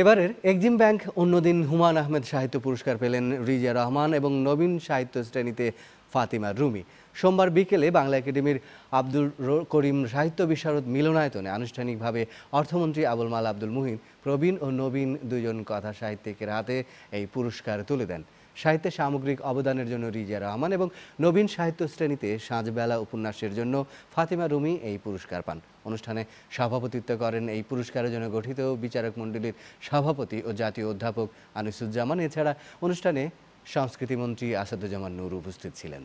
এবারের Exim bank Anyadin Humayun Ahmed সাহিত্য পুরস্কার পেলেন রিজা রহমান এবং নবীন সাহিত্য শ্রেণীতে ফাতিমা রুমি সোমবার বিকেলে বাংলা একাডেমির আব্দুল করিম সাহিত্য বিশারদ মিলনায়তনে আনুষ্ঠানিকভাবে অর্থমন্ত্রী আবুল মাল আব্দুল মুহিন প্রবীণ ও নবীন দুজন কথা সাহিত্যিকের হাতে এই পুরস্কার তুলে দেন সাহিত্যে সামগ্রিক অবদানের জন্য রিজা রহমান এবং নবীন সাহিত্য শ্রেণীতে সাঁজবেলা উপন্যাসের জন্য ফাতিমা রুমি এই পুরস্কার পান অনুষ্ঠানে সভাপতিত্ব করেন এই পুরস্কারের জন্য গঠিত বিচারক মণ্ডলীর সভাপতি ও জাতীয় অধ্যাপক আনিসুজ্জামান এছাড়া অনুষ্ঠানে সংস্কৃতিমন্ত্রী আসাদুজ্জামান নূর উপস্থিত ছিলেন